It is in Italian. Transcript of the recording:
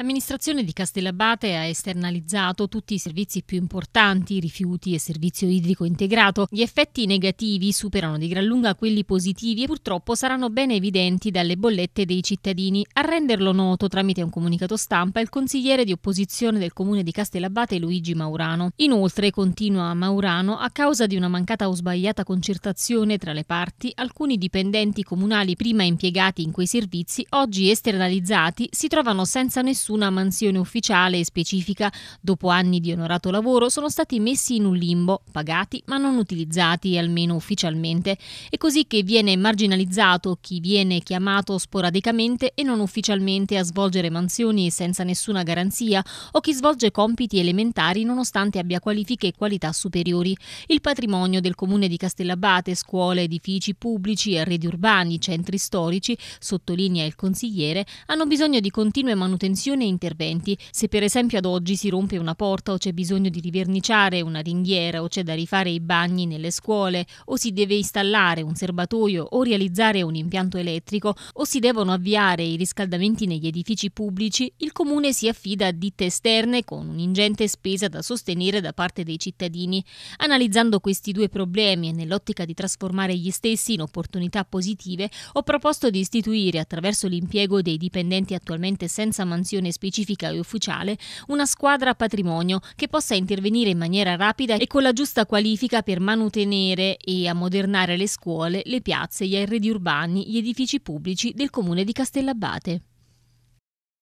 L'amministrazione di Castellabate ha esternalizzato tutti i servizi più importanti, rifiuti e servizio idrico integrato. Gli effetti negativi superano di gran lunga quelli positivi e purtroppo saranno ben evidenti dalle bollette dei cittadini. A renderlo noto tramite un comunicato stampa il consigliere di opposizione del comune di Castellabate Luigi Maurano. Inoltre, continua Maurano, a causa di una mancata o sbagliata concertazione tra le parti, alcuni dipendenti comunali prima impiegati in quei servizi, oggi esternalizzati, si trovano senza nessun nessuna mansione ufficiale e specifica, dopo anni di onorato lavoro, sono stati messi in un limbo, pagati ma non utilizzati almeno ufficialmente. È così che viene marginalizzato chi viene chiamato sporadicamente e non ufficialmente a svolgere mansioni senza nessuna garanzia o chi svolge compiti elementari nonostante abbia qualifiche e qualità superiori. Il patrimonio del comune di Castellabate, scuole, edifici pubblici, arredi urbani, centri storici, sottolinea il consigliere, hanno bisogno di continue manutenzioni formazione e interventi. Se per esempio ad oggi si rompe una porta o c'è bisogno di riverniciare una ringhiera o c'è da rifare i bagni nelle scuole o si deve installare un serbatoio o realizzare un impianto elettrico o si devono avviare i riscaldamenti negli edifici pubblici, il comune si affida a ditte esterne con un'ingente spesa da sostenere da parte dei cittadini. Analizzando questi due problemi e nell'ottica di trasformare gli stessi in opportunità positive, ho proposto di istituire attraverso l'impiego dei dipendenti attualmente senza mansione indicazione specifica e ufficiale una squadra patrimonio che possa intervenire in maniera rapida e con la giusta qualifica per manutenere e ammodernare le scuole, le piazze, gli arredi urbani, gli edifici pubblici del comune di Castellabate.